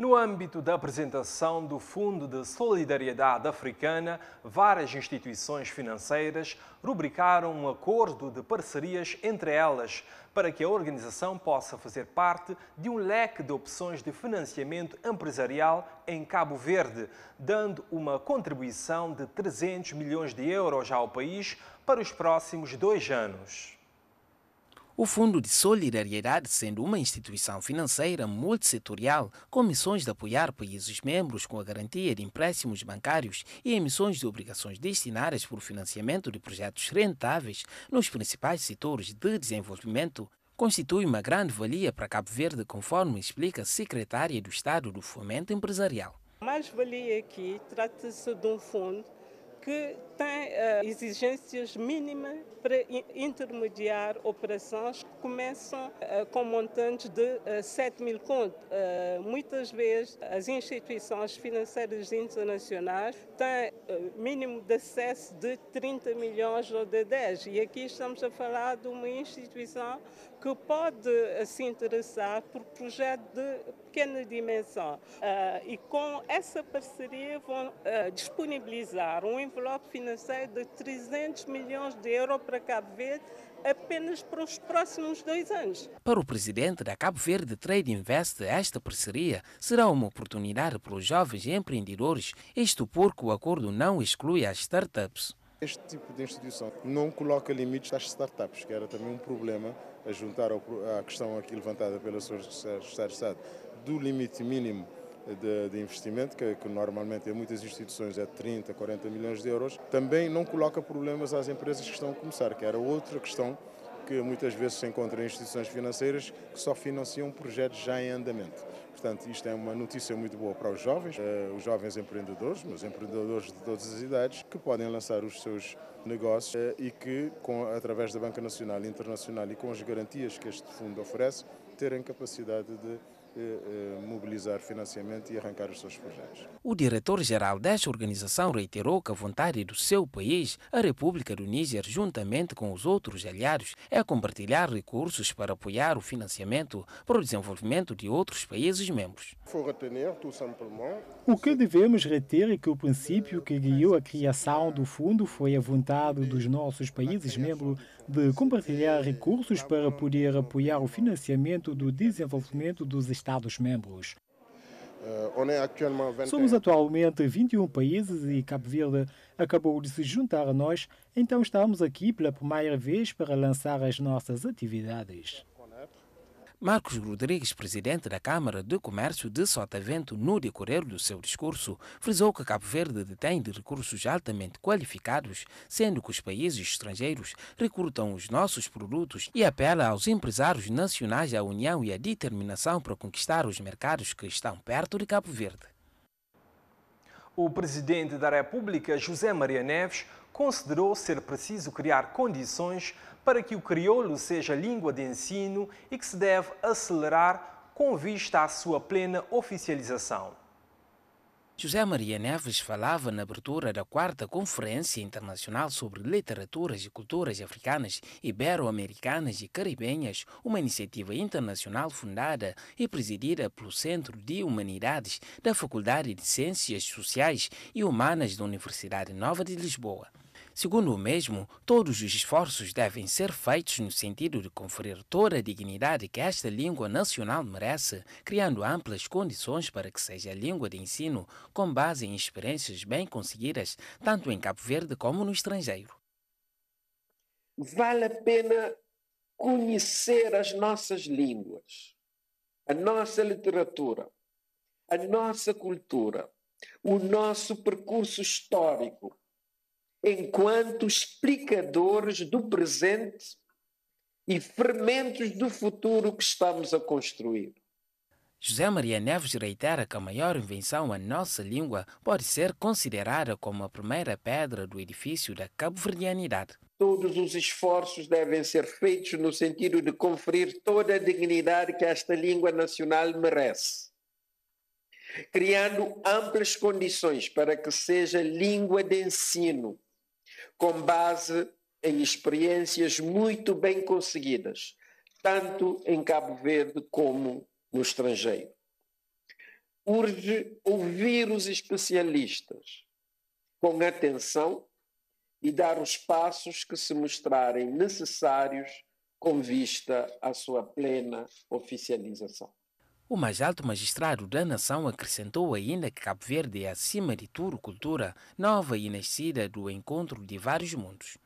No âmbito da apresentação do Fundo de Solidariedade Africana, várias instituições financeiras rubricaram um acordo de parcerias entre elas para que a organização possa fazer parte de um leque de opções de financiamento empresarial em Cabo Verde, dando uma contribuição de 300 milhões de euros ao país para os próximos dois anos. O Fundo de Solidariedade, sendo uma instituição financeira multissetorial com missões de apoiar países membros com a garantia de empréstimos bancários e emissões de obrigações destinadas para o financiamento de projetos rentáveis nos principais setores de desenvolvimento, constitui uma grande valia para Cabo Verde, conforme explica a secretária do Estado do Fomento Empresarial. A mais-valia aqui é trata-se de um fundo que tem uh, exigências mínimas para intermediar operações que começam uh, com montantes de uh, eh, 7 mil contos. muitas vezes as instituições financeiras internacionais têm mínimo de acesso de 30 milhões ou de 10. E aqui estamos a falar de uma instituição que pode se interessar por projetos de pequena dimensão. e com essa parceria vão disponibilizar um envelope financeiro de 300 milhões de euros para Cabo Verde apenas para os próximos dois anos. Para o presidente da Cabo Verde Trade Invest, esta parceria será uma oportunidade para os jovens empreendedores, isto porque o acordo não exclui as startups. Este tipo de instituição não coloca limites às startups, que era também um problema a juntar à questão aqui levantada pela Sra. Secretária de Estado do limite mínimo de, de investimento, que, que, normalmente em muitas instituições é de 30, 40 milhões de euros, também não coloca problemas às empresas que estão a começar, que era outra questão que muitas vezes se encontra em instituições financeiras que só financiam projetos já em andamento. Portanto, isto é uma notícia muito boa para os jovens, eh, os jovens empreendedores, mas empreendedores de todas as idades, que podem lançar os seus negócios eh, e que, com, através da Banca Nacional e Internacional e com as garantias que este fundo oferece, terem capacidade de eh, eh, mobilizar financiamento e arrancar os seus projetos. O diretor-geral desta organização reiterou que a vontade do seu país, a República do Níger, juntamente com os outros aliados, é compartilhar recursos para apoiar o financiamento para o desenvolvimento de outros países membros. O que devemos reter é que o princípio que guiou a criação do fundo foi a vontade dos nossos países membros de compartilhar recursos para poder apoiar o financiamento do desenvolvimento dos Estados-membros. Eh, Somos atualmente 21 países e Cabo Verde acabou de se juntar a nós, então estamos aqui pela primeira vez para lançar as nossas atividades. Marcos Rodrigues, presidente da Câmara de Comércio de Sotavento, no decorrer do seu discurso, frisou que Cabo Verde detém de recursos altamente qualificados, sendo que os países estrangeiros recrutam os nossos produtos e apela aos empresários nacionais à união e à determinação para conquistar os mercados que estão perto de Cabo Verde. O presidente da República, José Maria Neves, considerou ser preciso criar condições para que o crioulo seja língua de ensino e que se deve acelerar com vista à sua plena oficialização. José Maria Neves falava na abertura da quarta Conferência Internacional sobre Literaturas e Culturas Africanas, Ibero-Americanas e Caribenhas, uma iniciativa internacional fundada e presidida pelo Centro de Humanidades da Faculdade de Ciências Sociais e Humanas da Universidade Nova de Lisboa. Segundo o mesmo, todos os esforços devem ser feitos no sentido de conferir toda a dignidade que esta língua nacional merece, criando amplas condições para que seja língua de ensino com base em experiências bem conseguidas, tanto em Cabo Verde como no estrangeiro. Vale a pena conhecer as nossas línguas, a nossa literatura, a nossa cultura, o nosso percurso histórico enquanto explicadores do presente e fermentos do futuro que estamos a construir. José Maria Neves reitera que a maior invenção à nossa língua pode ser considerada como a primeira pedra do edifício da cabo-verdianidade. Todos os esforços devem ser feitos no sentido de conferir toda a dignidade que esta língua nacional merece, criando amplas condições para que seja língua de ensino, com base em experiências muito bem conseguidas, tanto em Cabo Verde como no estrangeiro. Urge ouvir os especialistas com atenção e dar os passos que se mostrarem necessários com vista à sua plena oficialização. O mais alto magistrado da nação acrescentou ainda que Cabo Verde é, acima de tudo, cultura nova e nascida do encontro de vários mundos.